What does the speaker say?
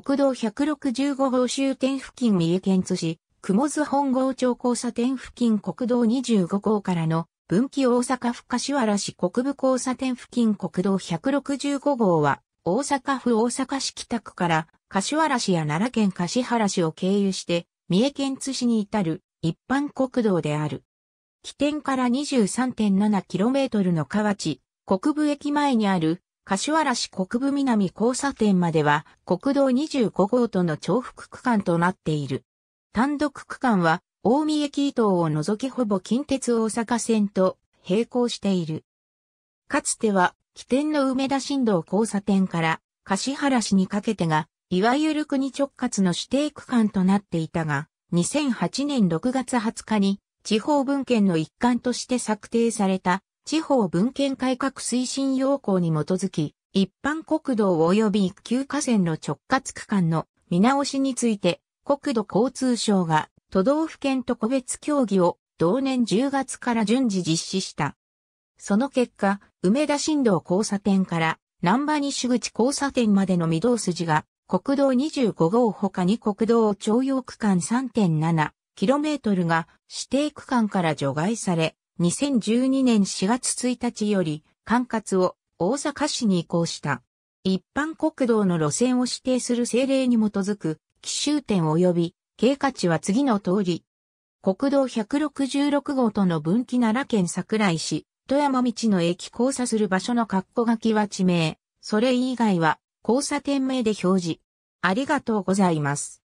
国道165号終点付近三重県津市、雲津本郷町交差点付近国道25号からの分岐大阪府柏原市国部交差点付近国道165号は大阪府大阪市北区から柏原市や奈良県柏原市を経由して三重県津市に至る一般国道である。起点から 23.7km の河内、国部駅前にある柏原市国部南交差点までは国道25号との重複区間となっている。単独区間は大見駅伊東を除きほぼ近鉄大阪線と並行している。かつては起点の梅田新道交差点から柏原市にかけてが、いわゆる国直轄の指定区間となっていたが、2008年6月20日に地方文献の一環として策定された地方文献改革推進要項に基づき、一般国道及び一級河川の直轄区間の見直しについて、国土交通省が都道府県と個別協議を同年10月から順次実施した。その結果、梅田新道交差点から南波西口交差点までの御堂筋が国道25号ほかに国道徴用区間 3.7km が指定区間から除外され、2012年4月1日より管轄を大阪市に移行した。一般国道の路線を指定する政令に基づく、奇襲点及び、経過値は次の通り。国道166号との分岐奈良県桜井市、富山道の駅交差する場所の括弧書きは地名、それ以外は交差点名で表示。ありがとうございます。